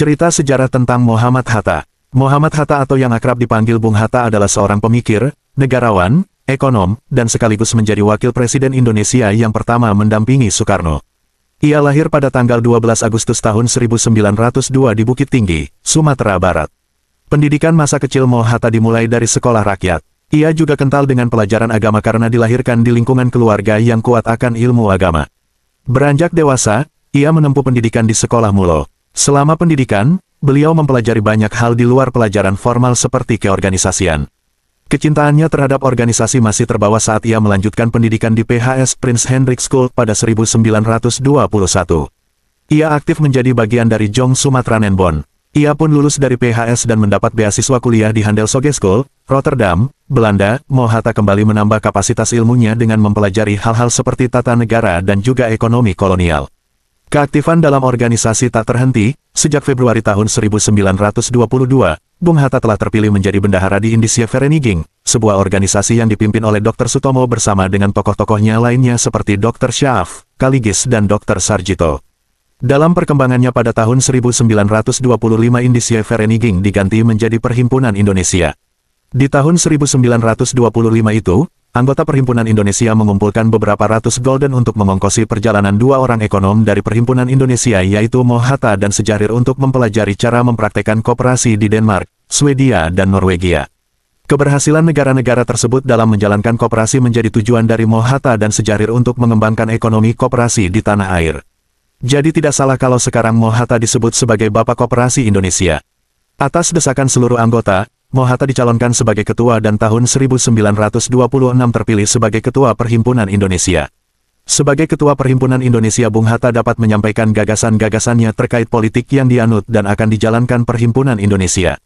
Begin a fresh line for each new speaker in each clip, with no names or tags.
Cerita sejarah tentang Muhammad Hatta Muhammad Hatta atau yang akrab dipanggil Bung Hatta adalah seorang pemikir, negarawan, ekonom, dan sekaligus menjadi wakil presiden Indonesia yang pertama mendampingi Soekarno. Ia lahir pada tanggal 12 Agustus tahun 1902 di Bukit Tinggi, Sumatera Barat. Pendidikan masa kecil Mo Hatta dimulai dari sekolah rakyat. Ia juga kental dengan pelajaran agama karena dilahirkan di lingkungan keluarga yang kuat akan ilmu agama. Beranjak dewasa, ia menempuh pendidikan di sekolah Mulo, Selama pendidikan, beliau mempelajari banyak hal di luar pelajaran formal seperti keorganisasian. Kecintaannya terhadap organisasi masih terbawa saat ia melanjutkan pendidikan di PHS Prince Hendrik School pada 1921. Ia aktif menjadi bagian dari Jong Sumatera Nenbon. Ia pun lulus dari PHS dan mendapat beasiswa kuliah di Handel Soge School, Rotterdam, Belanda. Mohata kembali menambah kapasitas ilmunya dengan mempelajari hal-hal seperti tata negara dan juga ekonomi kolonial. Keaktifan dalam organisasi tak terhenti, sejak Februari tahun 1922, Bung Hatta telah terpilih menjadi bendahara di Indisia Vereniging, sebuah organisasi yang dipimpin oleh Dr. Sutomo bersama dengan tokoh-tokohnya lainnya seperti Dr. Syaf, Kaligis dan Dr. Sarjito. Dalam perkembangannya pada tahun 1925 Indisia Vereniging diganti menjadi Perhimpunan Indonesia. Di tahun 1925 itu, Anggota Perhimpunan Indonesia mengumpulkan beberapa ratus golden untuk mengongkosi perjalanan dua orang ekonom dari Perhimpunan Indonesia yaitu Mohata dan Sejarir untuk mempelajari cara mempraktekkan kooperasi di Denmark, Swedia dan Norwegia. Keberhasilan negara-negara tersebut dalam menjalankan kooperasi menjadi tujuan dari Mohata dan Sejarir untuk mengembangkan ekonomi kooperasi di tanah air. Jadi tidak salah kalau sekarang Mohata disebut sebagai Bapak Kooperasi Indonesia. Atas desakan seluruh anggota, Mohatta dicalonkan sebagai ketua dan tahun 1926 terpilih sebagai ketua Perhimpunan Indonesia. Sebagai ketua Perhimpunan Indonesia Bung Hatta dapat menyampaikan gagasan-gagasannya terkait politik yang dianut dan akan dijalankan Perhimpunan Indonesia.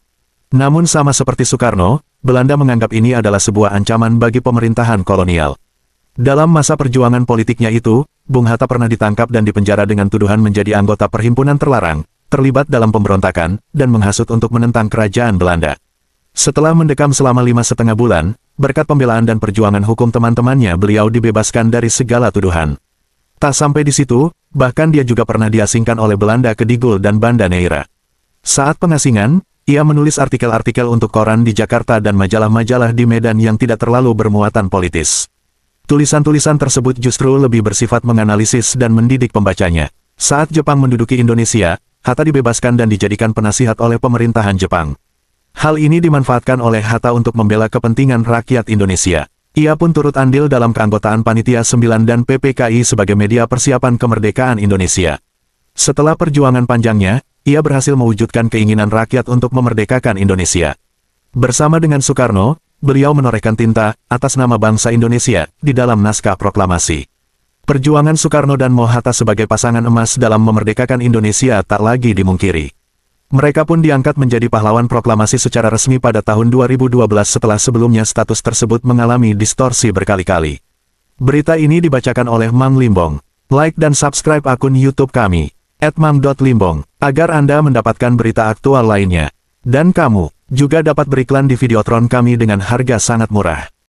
Namun sama seperti Soekarno, Belanda menganggap ini adalah sebuah ancaman bagi pemerintahan kolonial. Dalam masa perjuangan politiknya itu, Bung Hatta pernah ditangkap dan dipenjara dengan tuduhan menjadi anggota perhimpunan terlarang, terlibat dalam pemberontakan, dan menghasut untuk menentang kerajaan Belanda. Setelah mendekam selama lima setengah bulan, berkat pembelaan dan perjuangan hukum teman-temannya beliau dibebaskan dari segala tuduhan. Tak sampai di situ, bahkan dia juga pernah diasingkan oleh Belanda ke Digul dan Banda Neira. Saat pengasingan, ia menulis artikel-artikel untuk koran di Jakarta dan majalah-majalah di Medan yang tidak terlalu bermuatan politis. Tulisan-tulisan tersebut justru lebih bersifat menganalisis dan mendidik pembacanya. Saat Jepang menduduki Indonesia, Hatta dibebaskan dan dijadikan penasihat oleh pemerintahan Jepang. Hal ini dimanfaatkan oleh Hatta untuk membela kepentingan rakyat Indonesia. Ia pun turut andil dalam keanggotaan Panitia 9 dan PPKI sebagai media persiapan kemerdekaan Indonesia. Setelah perjuangan panjangnya, ia berhasil mewujudkan keinginan rakyat untuk memerdekakan Indonesia. Bersama dengan Soekarno, beliau menorehkan tinta atas nama bangsa Indonesia di dalam naskah proklamasi. Perjuangan Soekarno dan Mohatta sebagai pasangan emas dalam memerdekakan Indonesia tak lagi dimungkiri. Mereka pun diangkat menjadi pahlawan proklamasi secara resmi pada tahun 2012 setelah sebelumnya status tersebut mengalami distorsi berkali-kali. Berita ini dibacakan oleh Mang Limbong. Like dan subscribe akun YouTube kami, mang.limbong, agar Anda mendapatkan berita aktual lainnya. Dan kamu, juga dapat beriklan di Videotron kami dengan harga sangat murah.